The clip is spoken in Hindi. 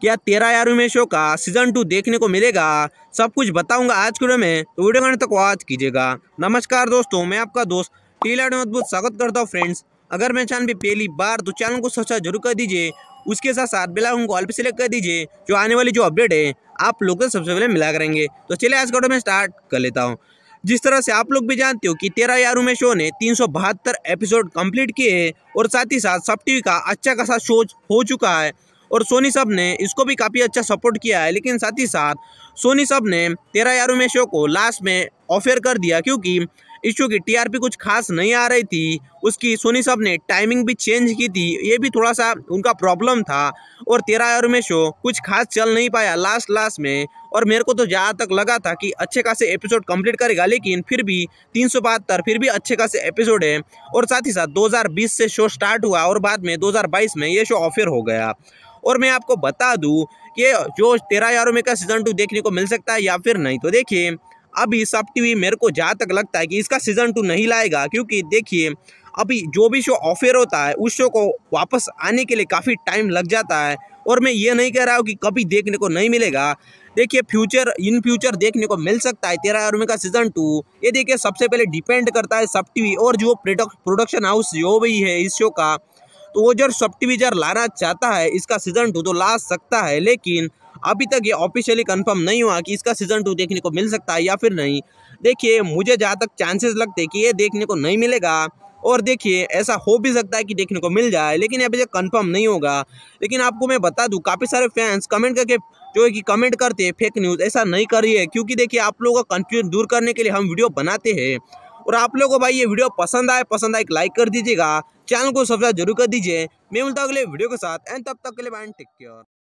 क्या तेरा यार उमेश शो का सीजन टू देखने को मिलेगा सब कुछ बताऊंगा आज के वीडियो में तो वीडियो करने तक वाच कीजिएगा नमस्कार दोस्तों मैं आपका दोस्त टीला मजबूत स्वागत करता हूँ फ्रेंड्स अगर मेरे चैनल पे पहली बार तो चैनल को सब्सक्राइब जरूर कर दीजिए उसके साथ साथ बेलाइकन को ऑल पर सिलेक्ट कर दीजिए जो आने वाली जो अपडेट है आप लोग सबसे पहले मिला करेंगे तो चलिए आज का मैं में स्टार्ट कर लेता हूँ जिस तरह से आप लोग भी जानते हो कि तेरह यारू में शो ने तीन एपिसोड कंप्लीट किए हैं और साथ ही साथ सब टीवी का अच्छा खासा शो हो चुका है और सोनी सब ने इसको भी काफ़ी अच्छा सपोर्ट किया है लेकिन साथ ही साथ सोनी सब ने तेरा यारों में शो को लास्ट में ऑफेयर कर दिया क्योंकि इस शो की टीआरपी कुछ खास नहीं आ रही थी उसकी सोनी साहब ने टाइमिंग भी चेंज की थी ये भी थोड़ा सा उनका प्रॉब्लम था और तेरा यार में शो कुछ खास चल नहीं पाया लास्ट लास्ट में और मेरे को तो जहाँ तक लगा था कि अच्छे खासे एपिसोड कंप्लीट करेगा लेकिन फिर भी तीन फिर भी अच्छे खासे एपिसोड है और साथ ही साथ 2020 से शो स्टार्ट हुआ और बाद में 2022 में ये शो ऑफेयर हो गया और मैं आपको बता दूँ कि जो तेरह यारों में का सीज़न टू देखने को मिल सकता है या फिर नहीं तो देखिए अभी सब टीवी मेरे को जहाँ तक लगता है कि इसका सीज़न टू नहीं लाएगा क्योंकि देखिए अभी जो भी शो ऑफेयर होता है उस शो को वापस आने के लिए काफ़ी टाइम लग जाता है और मैं ये नहीं कह रहा हूँ कि कभी देखने को नहीं मिलेगा देखिए फ्यूचर इन फ्यूचर देखने को मिल सकता है तेरह अरबे का सीज़न टू ये देखिए सबसे पहले डिपेंड करता है सब टीवी और जो प्रोडक्शन हाउस जो भी है इस शो का तो वो जो सब लाना चाहता है इसका सीजन टू तो ला सकता है लेकिन अभी तक ये ऑफिशियली कंफर्म नहीं हुआ कि इसका सीजन टू देखने को मिल सकता है या फिर नहीं देखिए मुझे जहाँ तक चांसेस लगते कि ये देखने को नहीं मिलेगा और देखिए ऐसा हो भी सकता है कि देखने को मिल जाए लेकिन अभी तक कन्फर्म नहीं होगा लेकिन आपको मैं बता दूँ काफ़ी सारे फैंस कमेंट करके जो है कि कमेंट करते हैं फेक न्यूज़ ऐसा नहीं करिए क्योंकि देखिए आप लोगों का कन्फ्यूजन दूर करने के लिए हम वीडियो बनाते हैं और आप लोगों को भाई ये वीडियो पसंद आए पसंद आए लाइक कर दीजिएगा चैनल को सब्सक्राइब जरूर कर दीजिए मैं मिलता हूँ अगले वीडियो के साथ एंड तब तक के लिए बाय टेक केयर